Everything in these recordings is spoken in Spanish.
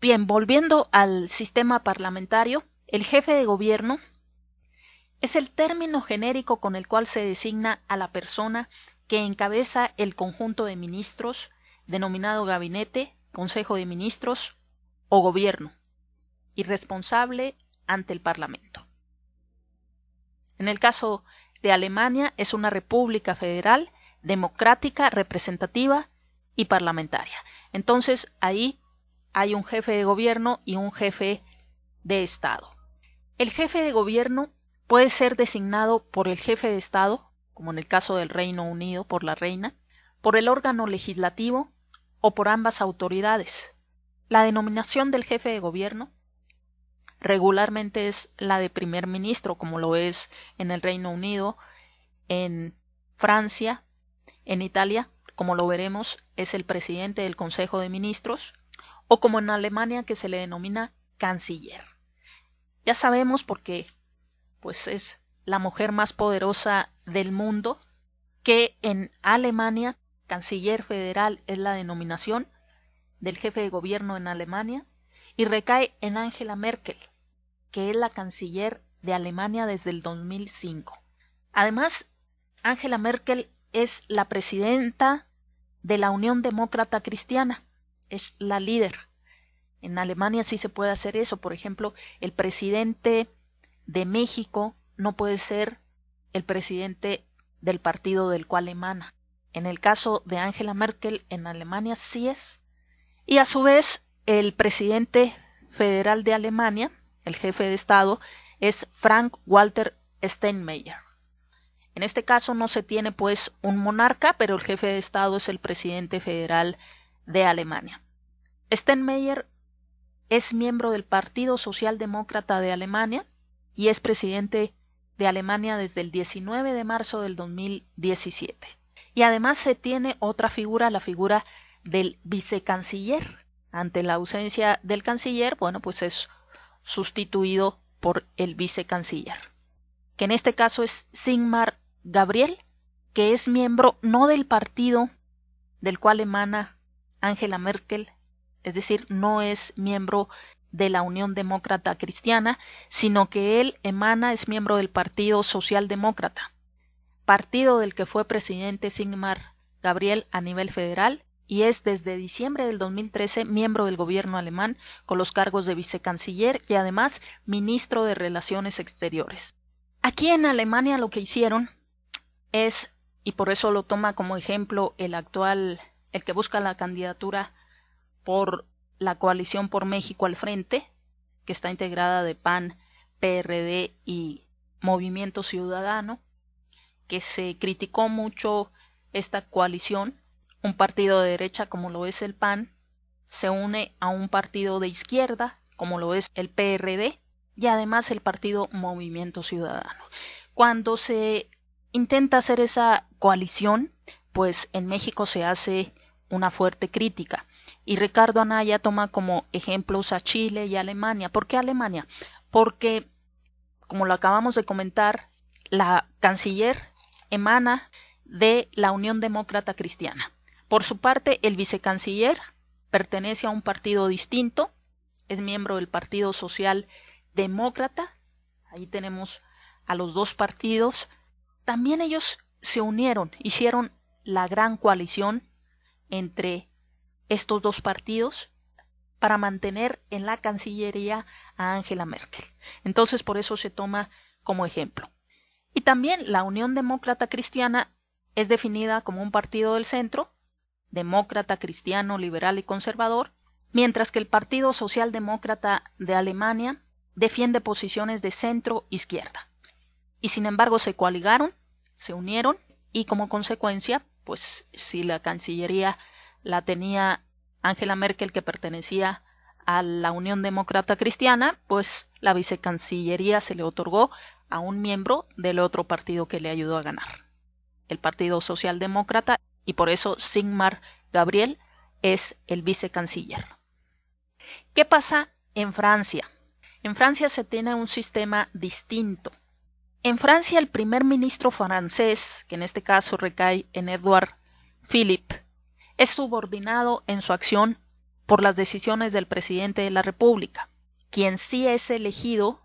Bien, volviendo al sistema parlamentario, el jefe de gobierno es el término genérico con el cual se designa a la persona que encabeza el conjunto de ministros, denominado gabinete, consejo de ministros o gobierno, y responsable ante el Parlamento. En el caso de Alemania es una república federal, democrática, representativa y parlamentaria. Entonces ahí hay un jefe de gobierno y un jefe de Estado. El jefe de gobierno puede ser designado por el jefe de Estado, como en el caso del Reino Unido por la reina, por el órgano legislativo o por ambas autoridades. La denominación del jefe de gobierno regularmente es la de primer ministro, como lo es en el Reino Unido, en Francia, en Italia, como lo veremos, es el presidente del Consejo de Ministros, o como en Alemania que se le denomina canciller. Ya sabemos qué pues es la mujer más poderosa del mundo, que en Alemania canciller federal es la denominación del jefe de gobierno en Alemania y recae en Angela Merkel, que es la canciller de Alemania desde el 2005. Además, Angela Merkel es la presidenta de la Unión Demócrata Cristiana, es la líder. En Alemania sí se puede hacer eso. Por ejemplo, el presidente de México no puede ser el presidente del partido del cual emana. En el caso de Angela Merkel en Alemania sí es. Y a su vez, el presidente federal de Alemania, el jefe de Estado, es Frank Walter Steinmeier. En este caso no se tiene pues un monarca, pero el jefe de Estado es el presidente federal de Alemania. Steinmeier es miembro del Partido Socialdemócrata de Alemania y es presidente de Alemania desde el 19 de marzo del 2017. Y además se tiene otra figura, la figura del vicecanciller. Ante la ausencia del canciller, bueno, pues es sustituido por el vicecanciller, que en este caso es Sigmar Gabriel, que es miembro no del partido del cual emana Angela Merkel, es decir, no es miembro de la Unión Demócrata Cristiana, sino que él emana, es miembro del Partido Socialdemócrata, partido del que fue presidente Sigmar Gabriel a nivel federal y es desde diciembre del 2013 miembro del gobierno alemán con los cargos de vicecanciller y además ministro de Relaciones Exteriores. Aquí en Alemania lo que hicieron es, y por eso lo toma como ejemplo el actual el que busca la candidatura por la coalición por México al frente, que está integrada de PAN, PRD y Movimiento Ciudadano, que se criticó mucho esta coalición, un partido de derecha como lo es el PAN, se une a un partido de izquierda como lo es el PRD y además el partido Movimiento Ciudadano. Cuando se intenta hacer esa coalición, pues en México se hace una fuerte crítica. Y Ricardo Anaya toma como ejemplos a Chile y Alemania. ¿Por qué Alemania? Porque, como lo acabamos de comentar, la canciller emana de la Unión Demócrata Cristiana. Por su parte, el vicecanciller pertenece a un partido distinto, es miembro del Partido Social Demócrata. Ahí tenemos a los dos partidos. También ellos se unieron, hicieron la gran coalición entre estos dos partidos para mantener en la Cancillería a Angela Merkel. Entonces por eso se toma como ejemplo. Y también la Unión Demócrata Cristiana es definida como un partido del centro, demócrata, cristiano, liberal y conservador, mientras que el Partido Socialdemócrata de Alemania defiende posiciones de centro izquierda. Y sin embargo se coaligaron, se unieron y como consecuencia pues si la Cancillería la tenía Angela Merkel, que pertenecía a la Unión Demócrata Cristiana, pues la vicecancillería se le otorgó a un miembro del otro partido que le ayudó a ganar, el Partido Socialdemócrata, y por eso Sigmar Gabriel es el vicecanciller. ¿Qué pasa en Francia? En Francia se tiene un sistema distinto en Francia, el primer ministro francés, que en este caso recae en Edouard Philippe, es subordinado en su acción por las decisiones del presidente de la República, quien sí es elegido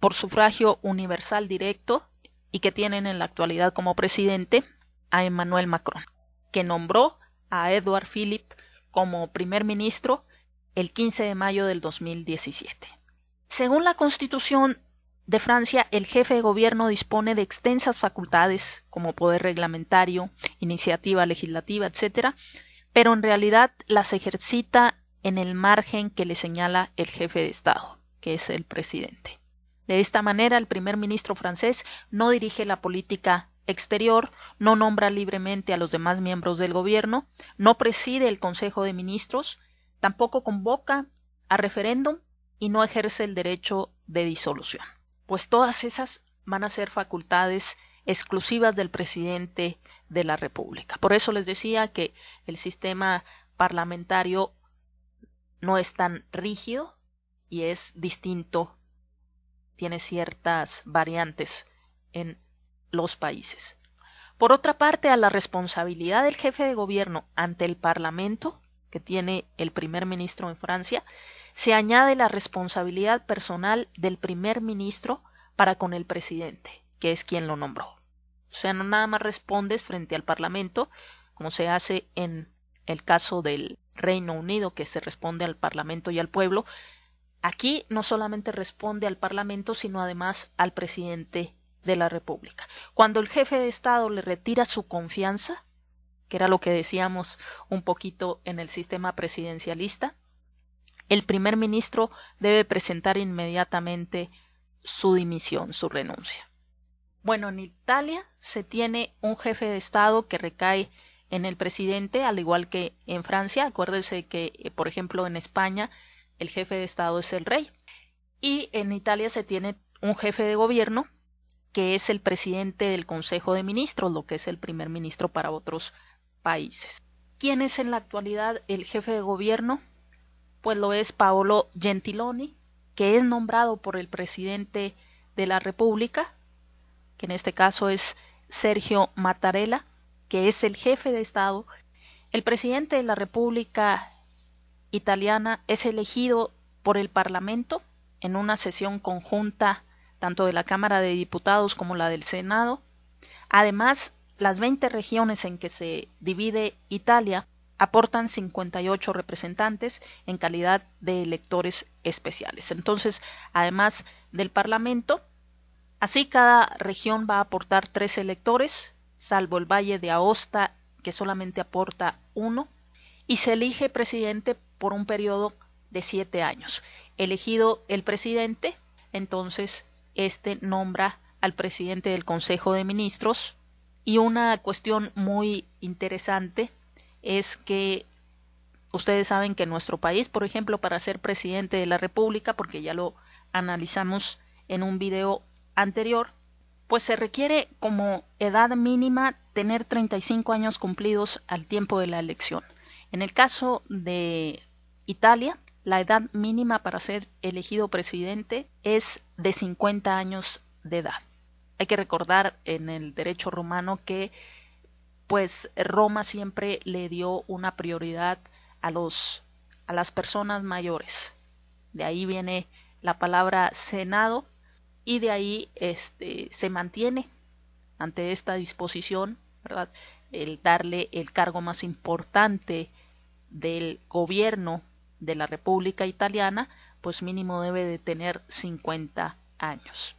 por sufragio universal directo y que tienen en la actualidad como presidente a Emmanuel Macron, que nombró a Edouard Philippe como primer ministro el 15 de mayo del 2017. Según la Constitución de Francia, el jefe de gobierno dispone de extensas facultades como poder reglamentario, iniciativa legislativa, etc., pero en realidad las ejercita en el margen que le señala el jefe de Estado, que es el presidente. De esta manera, el primer ministro francés no dirige la política exterior, no nombra libremente a los demás miembros del gobierno, no preside el Consejo de Ministros, tampoco convoca a referéndum y no ejerce el derecho de disolución pues todas esas van a ser facultades exclusivas del presidente de la República. Por eso les decía que el sistema parlamentario no es tan rígido y es distinto, tiene ciertas variantes en los países. Por otra parte, a la responsabilidad del jefe de gobierno ante el Parlamento, que tiene el primer ministro en Francia, se añade la responsabilidad personal del primer ministro para con el presidente, que es quien lo nombró. O sea, no nada más respondes frente al Parlamento, como se hace en el caso del Reino Unido, que se responde al Parlamento y al pueblo. Aquí no solamente responde al Parlamento, sino además al presidente de la República. Cuando el jefe de Estado le retira su confianza, que era lo que decíamos un poquito en el sistema presidencialista, el primer ministro debe presentar inmediatamente su dimisión, su renuncia. Bueno, en Italia se tiene un jefe de Estado que recae en el presidente, al igual que en Francia. Acuérdense que, eh, por ejemplo, en España el jefe de Estado es el rey. Y en Italia se tiene un jefe de gobierno que es el presidente del Consejo de Ministros, lo que es el primer ministro para otros países. ¿Quién es en la actualidad el jefe de gobierno? pues lo es Paolo Gentiloni, que es nombrado por el presidente de la República, que en este caso es Sergio Mattarella, que es el jefe de Estado. El presidente de la República italiana es elegido por el Parlamento en una sesión conjunta tanto de la Cámara de Diputados como la del Senado. Además, las 20 regiones en que se divide Italia aportan 58 representantes en calidad de electores especiales. Entonces, además del Parlamento, así cada región va a aportar tres electores, salvo el Valle de Aosta, que solamente aporta uno, y se elige presidente por un periodo de siete años. Elegido el presidente, entonces este nombra al presidente del Consejo de Ministros. Y una cuestión muy interesante es que ustedes saben que en nuestro país, por ejemplo, para ser presidente de la República, porque ya lo analizamos en un video anterior, pues se requiere como edad mínima tener 35 años cumplidos al tiempo de la elección. En el caso de Italia, la edad mínima para ser elegido presidente es de 50 años de edad. Hay que recordar en el derecho romano que pues Roma siempre le dio una prioridad a los a las personas mayores. De ahí viene la palabra senado y de ahí este se mantiene ante esta disposición, El darle el cargo más importante del gobierno de la República Italiana, pues mínimo debe de tener 50 años.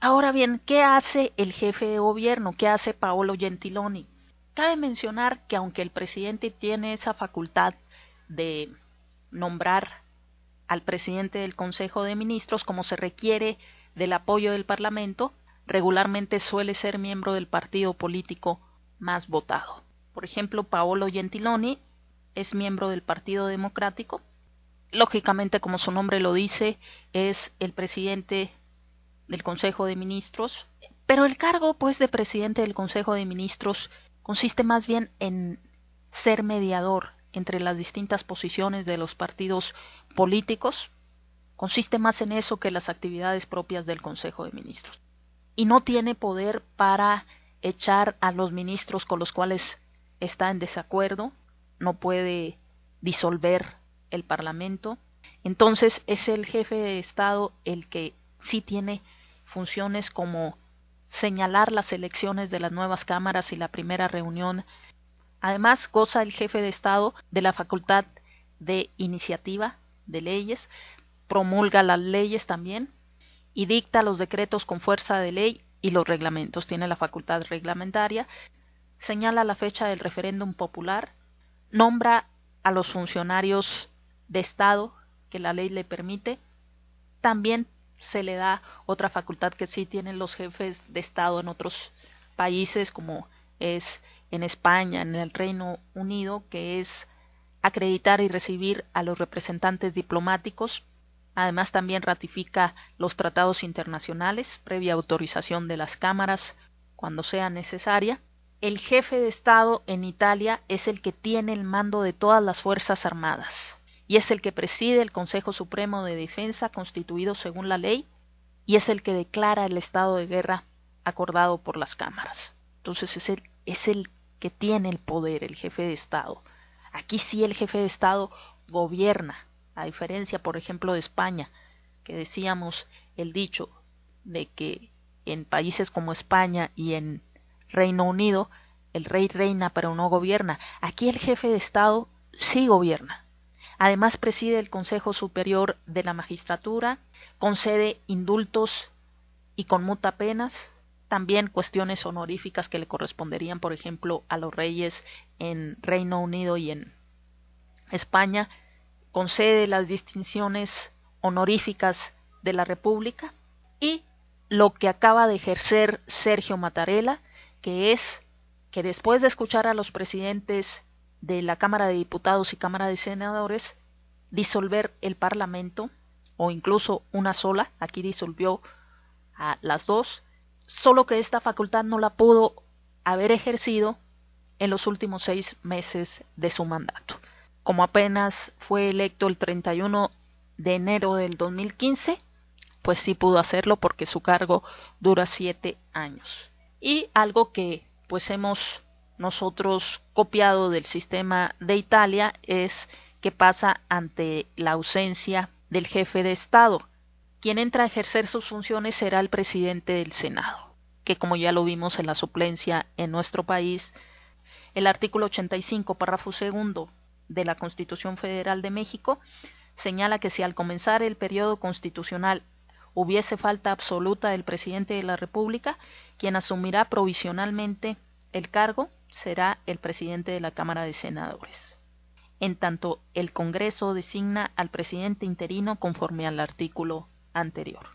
Ahora bien, ¿qué hace el jefe de gobierno? ¿Qué hace Paolo Gentiloni? Cabe mencionar que aunque el presidente tiene esa facultad de nombrar al presidente del Consejo de Ministros como se requiere del apoyo del Parlamento, regularmente suele ser miembro del partido político más votado. Por ejemplo, Paolo Gentiloni es miembro del Partido Democrático. Lógicamente, como su nombre lo dice, es el presidente del Consejo de Ministros, pero el cargo pues de presidente del Consejo de Ministros consiste más bien en ser mediador entre las distintas posiciones de los partidos políticos, consiste más en eso que las actividades propias del Consejo de Ministros. Y no tiene poder para echar a los ministros con los cuales está en desacuerdo, no puede disolver el Parlamento. Entonces es el jefe de Estado el que sí tiene funciones como señalar las elecciones de las nuevas cámaras y la primera reunión. Además, goza el jefe de Estado de la facultad de iniciativa de leyes, promulga las leyes también y dicta los decretos con fuerza de ley y los reglamentos. Tiene la facultad reglamentaria, señala la fecha del referéndum popular, nombra a los funcionarios de Estado que la ley le permite, también se le da otra facultad que sí tienen los jefes de Estado en otros países, como es en España, en el Reino Unido, que es acreditar y recibir a los representantes diplomáticos. Además, también ratifica los tratados internacionales, previa autorización de las cámaras cuando sea necesaria. El jefe de Estado en Italia es el que tiene el mando de todas las Fuerzas Armadas y es el que preside el Consejo Supremo de Defensa constituido según la ley y es el que declara el estado de guerra acordado por las cámaras. Entonces es el, es el que tiene el poder, el jefe de Estado. Aquí sí el jefe de Estado gobierna, a diferencia, por ejemplo, de España, que decíamos el dicho de que en países como España y en Reino Unido el rey reina pero no gobierna. Aquí el jefe de Estado sí gobierna, Además preside el Consejo Superior de la Magistratura, concede indultos y conmuta penas, también cuestiones honoríficas que le corresponderían, por ejemplo, a los reyes en Reino Unido y en España, concede las distinciones honoríficas de la República y lo que acaba de ejercer Sergio Mattarella, que es que después de escuchar a los presidentes de la Cámara de Diputados y Cámara de Senadores disolver el Parlamento o incluso una sola, aquí disolvió a las dos, solo que esta facultad no la pudo haber ejercido en los últimos seis meses de su mandato. Como apenas fue electo el 31 de enero del 2015, pues sí pudo hacerlo porque su cargo dura siete años. Y algo que pues hemos nosotros copiado del sistema de Italia es que pasa ante la ausencia del jefe de Estado. Quien entra a ejercer sus funciones será el presidente del Senado, que como ya lo vimos en la suplencia en nuestro país, el artículo 85, párrafo segundo de la Constitución Federal de México señala que si al comenzar el periodo constitucional hubiese falta absoluta del presidente de la República, quien asumirá provisionalmente el cargo será el presidente de la Cámara de Senadores. En tanto, el Congreso designa al presidente interino conforme al artículo anterior.